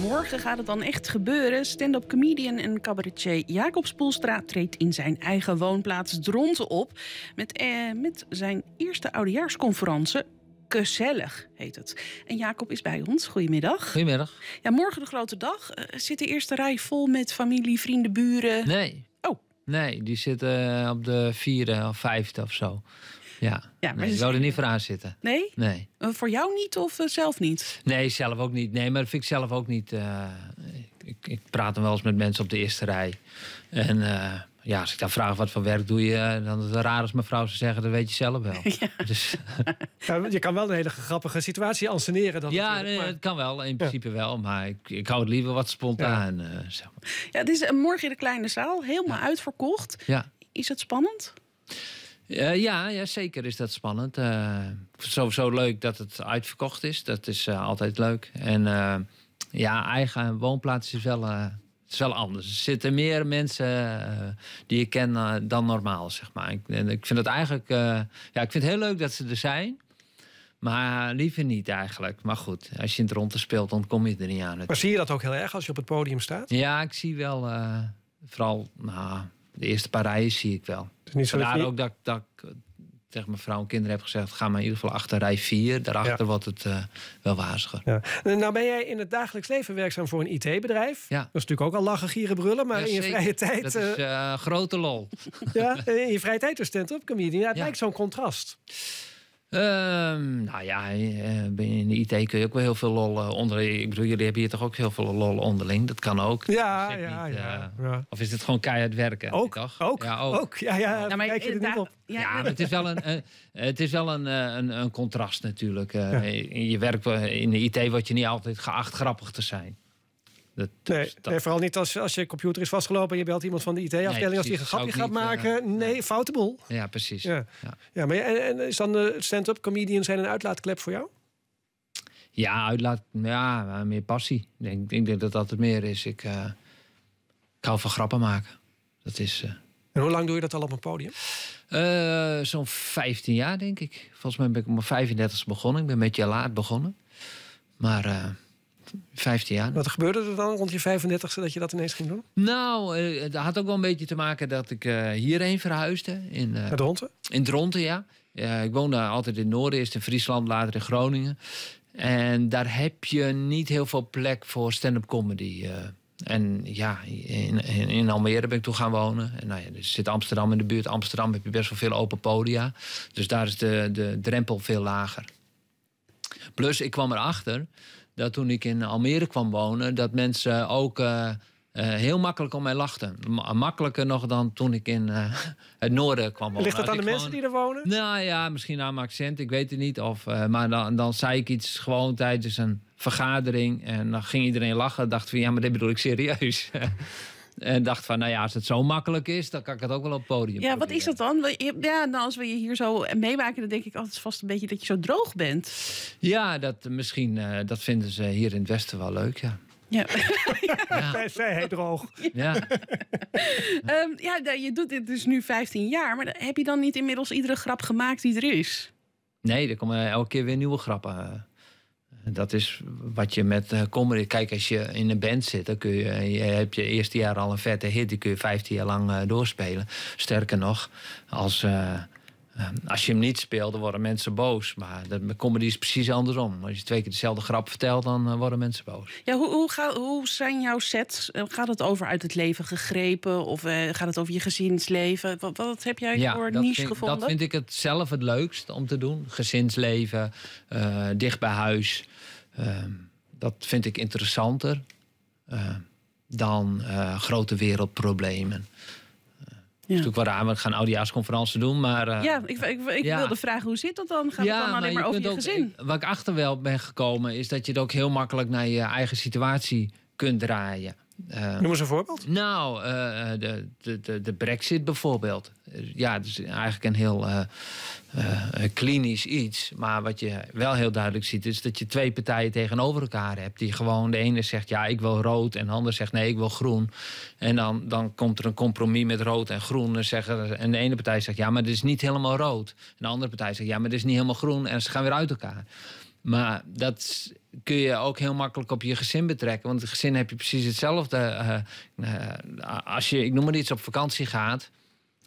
Morgen gaat het dan echt gebeuren. Stand-up comedian en cabaretier Jacob Spoelstra treedt in zijn eigen woonplaats Dronten op. Met, eh, met zijn eerste oudejaarsconferentie. Gezellig heet het. En Jacob is bij ons. Goedemiddag. Goedemiddag. Ja, morgen de grote dag. Eh, zit de eerste rij vol met familie, vrienden, buren? Nee. Oh. Nee, die zitten eh, op de vierde of vijfde of zo. Ja, ja maar nee, zouden niet voor aan zitten. Nee? Nee. Eh, voor jou niet of eh, zelf niet? Nee, zelf ook niet. Nee, maar dat vind ik zelf ook niet. Eh, ik, ik, praat dan wel eens met mensen op de eerste rij. En ja, als ik dan vraag wat voor werk doe je, dan is het raar als mevrouw ze zeggen, dat weet je zelf wel. Ja. Dus, ja, je kan wel een hele grappige situatie anseneren. Dan ja, het kan wel, in principe wel. Maar ik, ik hou het liever wat spontaan. Ja, het zeg maar. is morgen in de kleine zaal, helemaal uitverkocht. Ja. Is het spannend? Eh, ja, ja, zeker is dat spannend. Uh, sowieso leuk dat het uitverkocht is. Dat is eh, altijd leuk. En ja, eigen woonplaats is wel, is wel anders. Er zitten meer mensen die je ken dan normaal, zeg maar. Ik, en ik vind het eigenlijk... ja, ik vind het heel leuk dat ze er zijn. Maar liever niet eigenlijk. Maar goed, als je in het rond speelt, dan kom je er niet aan. Maar zie je dat ook heel erg als je op het podium staat? Ja, ik zie wel vooral... Nou, de eerste paar rijen zie ik wel. Het niet zo ook dat, dat ik eh, tegen mijn vrouw en kinderen heb gezegd... ga maar in ieder geval achter rij 4. Daarachter ja. wordt het eh, wel waziger. Ja. Nou ben jij in het dagelijks leven werkzaam voor een IT-bedrijf. Ja. Dat is natuurlijk ook al lachen, gieren, brullen. Maar in je vrije tijd... Dat is eh, grote lol. ja, in je vrije tijd dus stand-up comedian. het lijkt zo'n contrast. Ehm, nou ja, eh, in de IT kun je ook wel heel veel lol eh, onderling. Ik bedoel, jullie hebben hier toch ook heel veel lol onderling? Dat kan ook. Ja, dus ja, niet, eh, ja, Of is het gewoon keihard werken? Ook, ook, ja, ook. Oh. ook. Ja, ja, kijk je er niet op. Ja, het is wel een, het is wel een, een, een, contrast natuurlijk. je werkt in de IT word je niet altijd geacht grappig te zijn. Nee, nee, vooral niet als, als je computer is vastgelopen en je belt iemand van de IT-afdeling nee, als die een grapje gaat maken. nee, foute boel. Ja, precies. Ja. ja. maar en, is dan de stand-up comedian zijn een uitlaatklep voor jou? Ja, uitlaat, ja meer passie. Ik denk, ik denk dat dat het meer is. Ik, uh, ik hou van grappen maken. Dat is. Eh, en hoe lang doe je dat al op een podium? Eh, zo'n 15 jaar, denk ik. Volgens mij ben ik op mijn 35 begonnen. Ik ben een beetje laat begonnen. Maar jaar. Wat gebeurde er dan rond je 35e dat je dat ineens ging doen? Nou, dat eh, had ook wel een beetje te maken dat ik eh, hierheen verhuisde. In, eh, Naar Dronten? In Dronten, ja. ik woonde altijd in het noorden, eerst in Friesland, later in Groningen. En daar heb je niet heel veel plek voor stand-up comedy. En ja, in, in, Almere ben ik toen gaan wonen. En nou ja, dus zit Amsterdam in de buurt. Amsterdam heb je best wel veel open podia. Dus daar is de, de drempel veel lager. Plus, ik kwam erachter dat toen ik in Almere kwam wonen, dat mensen ook eh, eh, heel makkelijk om mij lachten. makkelijker nog dan toen ik in eh, het noorden kwam wonen. Ligt dat aan de mensen die er wonen? Nou ja, misschien aan mijn accent, ik weet het niet. Of, maar dan, dan zei ik iets gewoon tijdens een vergadering en dan ging iedereen lachen. Dacht van ja, maar dit bedoel ik serieus. En dacht van, nou ja, als het zo makkelijk is, dan kan ik het ook wel op het podium. Ja, wat is dat dan? Ja, nou, als we je hier zo meemaken, dan denk ik altijd vast een beetje dat je zo droog bent. Ja, dat misschien, eh, dat vinden ze hier in het Westen wel leuk, ja. Ja. Zij, zij droog. Ja. Ehm, ja, nou, je doet dit dus nu 15 jaar, maar heb je dan niet inmiddels iedere grap gemaakt die er is? Nee, er komen elke keer weer nieuwe grappen. Eh, dat is wat je met eh, Kijk, als je in een band zit, dan kun je, eh, je heb je eerste jaar al een vette hit. Die kun je 15 jaar lang eh, doorspelen. Sterker nog, als Ehm, als je hem niet speelt, dan worden mensen boos. Maar de comedy is precies andersom. Als je twee keer dezelfde grap vertelt, dan eh, worden mensen boos. Ja, hoe, hoe, ga, hoe zijn jouw sets? Eh, gaat het over uit het leven gegrepen? Of eh, gaat het over je gezinsleven? Wat, wat heb jij voor niche gevonden? Dat vind ik het zelf het leukst om te doen. Gezinsleven, dicht bij huis. Ehm, dat vind ik interessanter dan grote wereldproblemen is natuurlijk wel raar, we gaan oudejaarsconferentie doen. Maar, eh, ja, ik, ik, ik wilde vragen, hoe zit dat dan? Gaat ja, het dan alleen maar, over je, gezin? Ook, wat ik achter wel ben gekomen, is dat je het ook heel makkelijk naar je eigen situatie kunt draaien. Eh, Noem eens een voorbeeld. Nou, eh, eh, de, de, de, brexit bijvoorbeeld. ja, dat is eigenlijk een heel klinisch iets. Maar wat je wel heel duidelijk ziet... is dat je twee partijen tegenover elkaar hebt... die gewoon de ene zegt ja, ik wil rood... en de ander zegt nee, ik wil groen. En dan, dan komt er een compromis met rood en groen. En, zeggen, en de ene partij zegt ja, maar dit is niet helemaal rood. En de andere partij zegt ja, maar dit is niet helemaal groen. En ze gaan weer uit elkaar. Maar dat kun je ook heel makkelijk op je gezin betrekken. Want het gezin heb je precies hetzelfde. Eh, eh, eh, als je, ik noem maar iets, op vakantie gaat.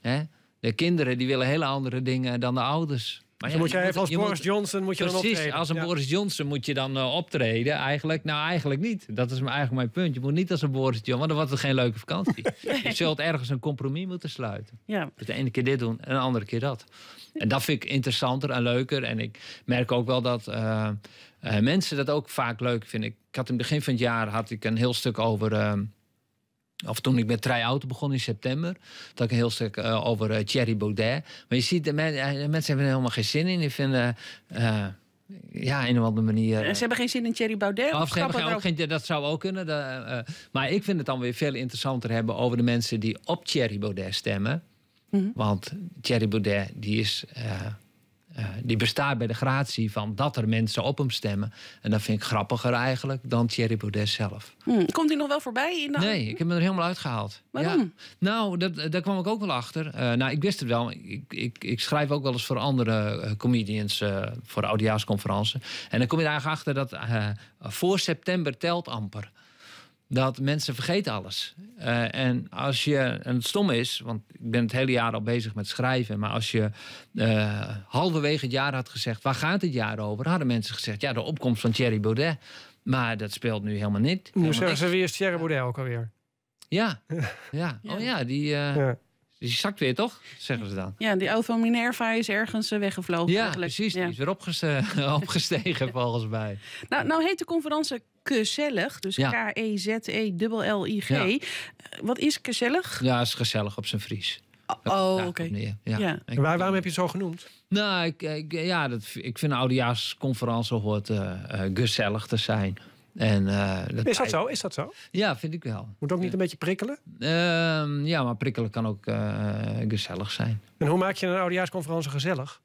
Hè? De kinderen die willen hele andere dingen dan de ouders. Maar moet als Boris dus Johnson moet je precies, dan optreden. als een Boris Johnson moet je dan eh, optreden eigenlijk. Nou, eigenlijk niet. Dat is eigenlijk mijn punt. Je moet niet als een Boris Johnson, want dan wordt het geen leuke vakantie. Je zult ergens een compromis moeten sluiten. Ja. Dus de ene keer dit doen en de andere keer dat. En dat vind ik interessanter en leuker. En ik merk ook wel dat eh, eh, mensen dat ook vaak leuk vinden. Ik had in het begin van het jaar had ik een heel stuk over of toen ik met try-out begon in september, dat ik een heel stuk eh, over eh, Thierry Baudet. Maar je ziet, eh, de, mensen hebben er helemaal geen zin in. Die vinden. ja, in een andere manier. ze hebben geen zin in Thierry Baudet? Of, of dat zou ook kunnen. maar ik vind het dan weer veel interessanter hebben over de mensen die op Thierry Baudet stemmen. Mhm. Want Thierry Baudet die is eh, die bestaat bij de gratie van dat er mensen op hem stemmen. En dat vind ik grappiger eigenlijk dan Thierry Baudet zelf. Hmm, komt hij nog wel voorbij? In de... Nee, ik heb hem er helemaal uitgehaald. Waarom? Ja. Nou, dat, eh, daar kwam ik ook wel achter. Eh, nou, ik wist het wel. Ik, ik, ik, schrijf ook wel eens voor andere comedians voor de En dan kom je daar eigenlijk achter dat voor september telt amper dat mensen vergeten alles. Eh, en als je, en het stom is, want ik ben het hele jaar al bezig met schrijven, maar als je eh, halverwege het jaar had gezegd, waar gaat het jaar over? Hadden mensen gezegd, ja, de opkomst van Thierry Baudet. Maar dat speelt nu helemaal niet. Hoe zeggen ze weer Thierry Baudet ook alweer? Ja, ja. oh ja, die... Eh, ja. Dus die zakt weer, toch? Zeggen ze dan. Ja, die auto Minerva is ergens eh, weggevlogen. Ja, precies. Die is weer opgestegen, volgens mij. Nou, nou heet de conferentie Kezellig. Dus K-E-Z-E-L-L-I-G. Eh, wat is Kezellig? Ja, is gezellig op zijn Fries. Oh, oh oké. Ja. waar, waarom heb je het zo genoemd? Nou, ik, ik ja, dat, ik vind oudejaarsconferentie hoort uh, gezellig te zijn. En, eh, is dat zo? Is dat zo? Ja, vind ik wel. Moet ook niet een beetje prikkelen? Ehm, ja, maar prikkelen kan ook eh, gezellig zijn. En hoe maak je een oudejaarsconferentie gezellig?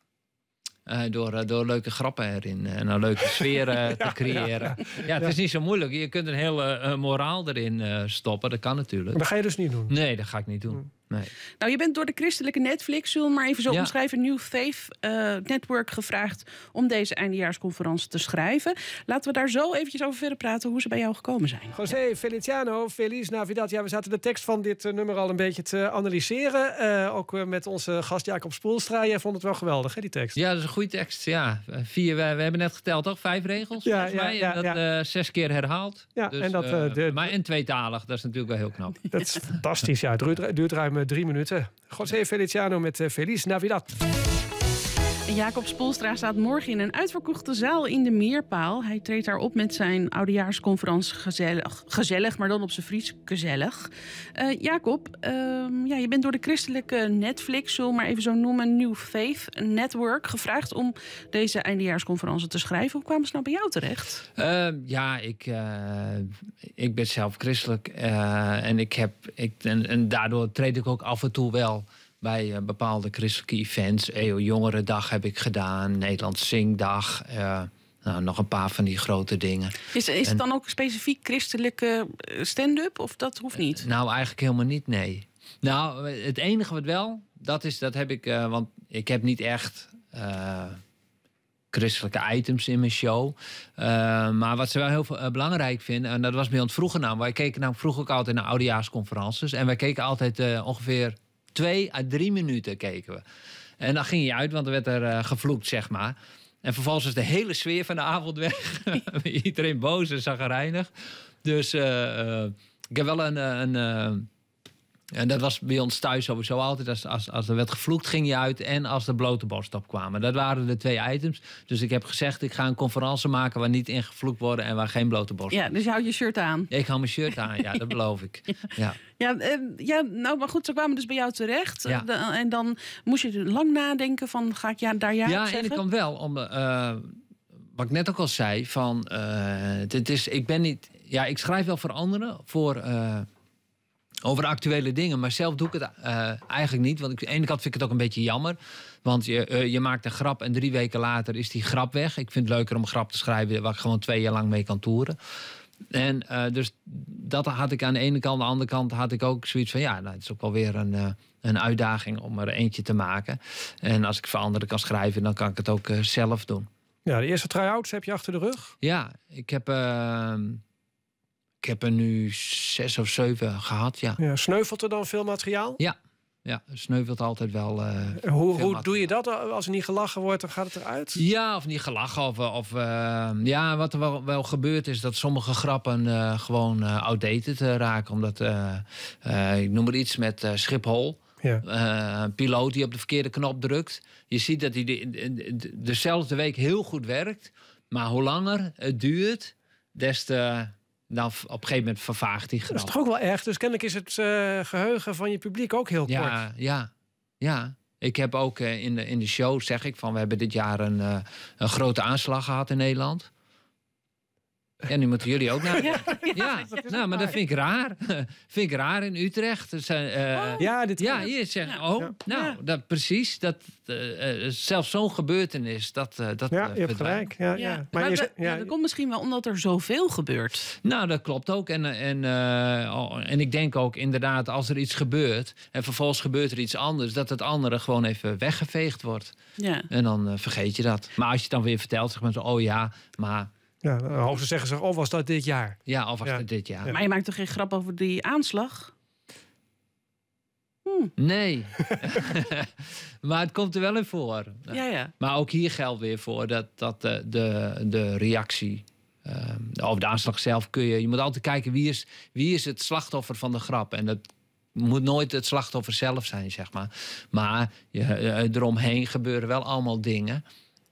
Eh, door, door leuke grappen erin en een leuke sfeer te creëren. Ja, ja het is niet zo moeilijk. Je kunt een hele moraal erin stoppen. Dat kan natuurlijk. Maar dat ga je dus niet doen? Nee, dat ga ik niet doen. Hmm. Nee. Nou, je bent door de christelijke Netflix, zullen we maar even zo ja. omschrijven, New Faith eh, Network gevraagd om deze eindejaarsconferentie te schrijven. Laten we daar zo eventjes over verder praten hoe ze bij jou gekomen zijn. José Feliciano, Feliz Navidad. Ja, we zaten de tekst van dit eh, nummer al een beetje te analyseren. Eh, ook met onze gast Jacob Spoelstra. Jij vond het wel geweldig, hè, die tekst? Ja, dat is een goede tekst. Ja, vier, we, hebben net geteld, toch? Vijf regels, ja, ja, mij. en dat zes keer herhaald. Ja, dus, en, dat, maar, in tweetalig, dat is natuurlijk wel heel knap. Dat is fantastisch, ja. Het duurt ruim eh, drie minuten. José Feliciano met eh, Feliz Navidad. Jacob Spolstra staat morgen in een uitverkochte zaal in de Meerpaal. Hij treedt daar op met zijn oudejaarsconferentie gezellig, gezellig, maar dan op zijn Fries gezellig. Eh, Jacob, ehm, ja, je bent door de christelijke Netflix, zullen maar even zo noemen, New Faith Network, gevraagd om deze eindejaarsconferentie te schrijven. Hoe kwamen ze nou bij jou terecht? Ehm, ja, ik, eh, ik ben zelf christelijk eh, en, ik heb, ik, en daardoor treed ik ook af en toe wel bij eh, bepaalde christelijke events. EO Jongerendag heb ik gedaan, Nederland Zingdag. Eh, nou, nog een paar van die grote dingen. Is, is het dan ook specifiek christelijke eh, stand-up of dat hoeft niet? nou, eigenlijk helemaal niet, nee. Nou, het enige wat wel, dat is, dat heb ik, want ik heb niet echt christelijke items in mijn show. maar wat ze wel heel belangrijk vinden, en dat was bij ons vroeger nou, wij keken nou vroeger ook altijd naar oudejaarsconferences. En wij keken altijd ongeveer twee à drie minuten keken we. En dan ging je uit, want er werd er eh, gevloekt, zeg maar. En vervolgens was de hele sfeer van de avond weg. Iedereen boos en zag reinig. Dus eh, eh, ik heb wel een, een en dat was bij ons thuis sowieso altijd. Als, als, als er werd gevloekt, ging je uit. En als de blote borst opkwamen. Dat waren de twee items. Dus ik heb gezegd, ik ga een conferentie maken... waar niet in gevloekt worden en waar geen blote borst. Ja, dus je je shirt aan. Ik hou mijn shirt aan, ja, dat beloof ik. Ja, ja, ehm, ja nou, maar goed, ze kwamen dus bij jou terecht. Ja. en dan moest je lang nadenken van, ga ik ja, daar ja Ja, en ik kan wel, om... Eh, wat ik net ook al zei, van... dit eh, is, ik ben niet... Ja, ik schrijf wel voor anderen, voor... Eh, over actuele dingen. Maar zelf doe ik het eh, eigenlijk niet. Want ik, aan de ene kant vind ik het ook een beetje jammer. Want je, eh, je maakt een grap en drie weken later is die grap weg. Ik vind het leuker om een grap te schrijven waar ik gewoon twee jaar lang mee kan toeren. En eh, dus dat had ik aan de ene kant. Aan de andere kant had ik ook zoiets van... ja, nou, het is ook wel weer een, een uitdaging om er eentje te maken. En als ik voor anderen kan schrijven, dan kan ik het ook zelf doen. Ja, de eerste try-outs heb je achter de rug? Ja, ik heb ehm, ik heb er nu zes of zeven gehad, ja. ja sneuvelt er dan veel materiaal? Ja, ja, sneuvelt altijd wel. Uh, hoe, hoe doe je dat? Als er niet gelachen wordt, dan gaat het eruit? Ja, of niet gelachen. Of, eh, of eh, ja, wat er wel, wel, gebeurt is dat sommige grappen uh, gewoon outdated raken. Omdat, ik noem maar iets met Schiphol. Ja. een piloot die op de verkeerde knop drukt. Je ziet dat hij de, dezelfde week heel goed werkt. Maar hoe langer het duurt, des te nou, op een gegeven moment vervaagt die grap. Dat is toch ook wel erg? Dus kennelijk is het eh, geheugen van je publiek ook heel kort. Ja, ja. Ik heb ook eh, in, de, in de show, zeg ik, van we hebben dit jaar een, eh, een grote aanslag gehad in Nederland. Ja, nu moeten jullie ook naar. Ja, ja, nou, maar dat vind ik raar. vind ik raar in Utrecht. Eh, oh. ja, dit ja, oh, nou, dat, precies. Dat, eh, eh, zelfs zo'n gebeurtenis, dat, uh, dat Ja, je hebt gelijk. Ja, ja. Maar, dat, ja, dat komt misschien wel omdat er zoveel gebeurt. Nou, dat klopt ook. En, en, oh, en ik denk ook inderdaad, als er iets gebeurt... en vervolgens gebeurt er iets anders... dat het andere gewoon even weggeveegd wordt. Ja. En dan vergeet je dat. Maar als je het dan weer vertelt, zeg maar zo... oh ja, maar ja, hoogstens eh, zeggen ze, oh, was dat dit jaar? Ja, of was dat dit jaar. Maar je maakt toch geen grap over die aanslag? Hm. Hm. Nee. maar het komt er wel in voor. Ja, ja. Maar ook hier geldt weer voor dat, dat de, eh, de, de reactie eh, over de aanslag zelf kun je... Je moet altijd kijken wie is, wie is het slachtoffer van de grap. En dat moet nooit het slachtoffer zelf zijn, zeg maar. Maar je, eromheen gebeuren wel allemaal dingen...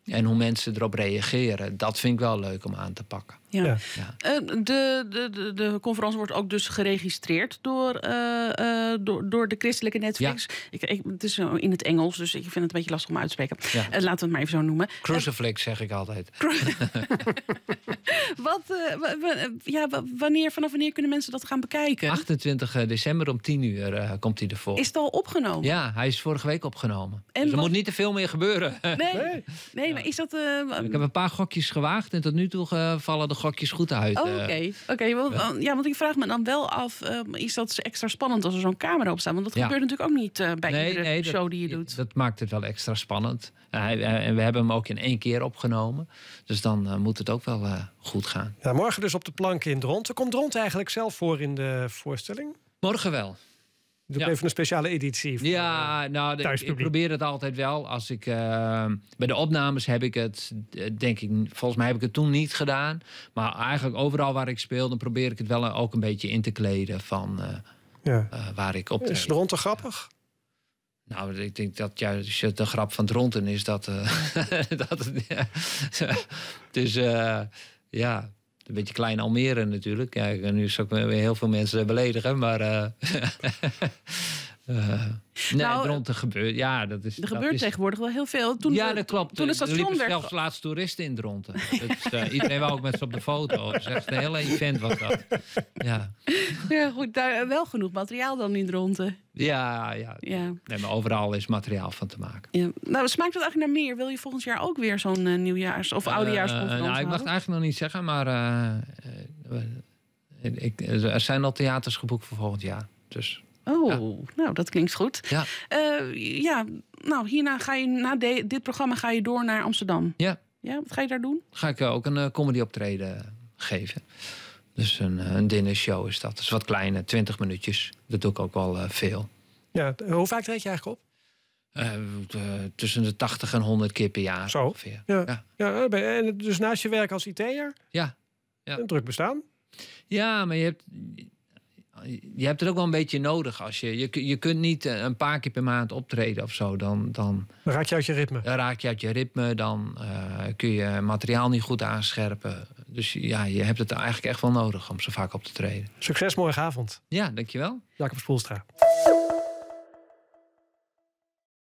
En hoe mensen erop reageren, dat vind ik wel leuk om aan te pakken. Ja. Eh, de, de, de, de, conferentie wordt ook dus geregistreerd door, eh, eh, door, door de christelijke Netflix. Ja. Ik, het is in het Engels, dus ik vind het een beetje lastig om uit te spreken. laten we het maar even zo noemen. Cruciflex zeg ik altijd. Wat, ja, wanneer, vanaf wanneer kunnen mensen dat gaan bekijken? 28 december om 10 uur komt hij ervoor. Is het al opgenomen? Ja, hij is vorige week opgenomen. En dus er moet niet te veel meer gebeuren. Nee, nee. nee maar is dat... ik heb een paar gokjes gewaagd en tot nu toe vallen de gokjes goed uit. Oh, eh. Oké, ja, want ik vraag me dan wel af, uh, is dat extra spannend als er zo'n camera op staat? Want dat gebeurt natuurlijk ook niet eh, bij de iedere show die je doet. Dat maakt het wel extra spannend. Eh, en we hebben hem ook in één keer opgenomen. Dus dan moet het ook wel goed gaan. Ja, morgen dus op de plank in Er Komt dront eigenlijk zelf voor in de voorstelling? Morgen wel. Doe ja. even een speciale editie. Voor, ja, eh, nou, ik, probeer het altijd wel. Als ik, ehm, bij de opnames heb ik het, eh, denk ik, volgens mij heb ik het toen niet gedaan. Maar eigenlijk overal waar ik speel, dan probeer ik het wel ook een beetje in te kleden van eh, ja. waar ik op. Is het rond te grappig? Nou, ik denk dat juist de grap van het is dat. dat dus, ja. dus ja een beetje klein Almere natuurlijk. Ja, nu zou ik weer heel veel mensen beledigen, maar... Eh, Eh, nou, rond te gebeuren. Ja, dat is. Er gebeurt tegenwoordig wel heel veel. Toen ja, dat klopt. Toen het station er werd... zelfs laatst toeristen in Dronten. Eh, iedereen wou ook met ze op de foto. Het hele event was dat. Ja. ja, goed. Daar, eh, wel genoeg materiaal dan in Dronten. Ja, ja. ja. Nee, maar overal is materiaal van te maken. Ja. Nou, dus smaakt het eigenlijk naar meer? Wil je volgend jaar ook weer zo'n nieuwjaars- of oudejaarsconferentie? nou, ik mag het eigenlijk nog niet zeggen, maar ik, er zijn al theaters geboekt voor volgend jaar. Dus Oh, nou dat klinkt goed. Ja. Eh, ja, nou hierna ga je na dit programma ga je door naar Amsterdam. Ja. Ja, wat ga je daar doen? Ga ik eh, ook een uh, comedy optreden geven. Dus een, een dinnershow is dat. Dat is wat kleine, 20 minuutjes. Dat doe ik ook wel veel. Ja, hoe vaak treed je eigenlijk op? tussen de 80 en 100 keer per jaar Zo. ongeveer. Ja. Ja. en dus naast je werk als IT'er? Ja. ja. Een druk bestaan? Ja, maar je hebt, je hebt het ook wel een beetje nodig. Als je, je, je kunt niet eh, een paar keer per maand optreden of zo. Dan, dan, raak je uit je ritme. Dan raak je uit je ritme. Dan eh, kun je materiaal niet goed aanscherpen. Dus ja, je hebt het eigenlijk echt wel nodig om zo vaak op te treden. Succes morgenavond. Ja, dankjewel. Jacob Spoelstra.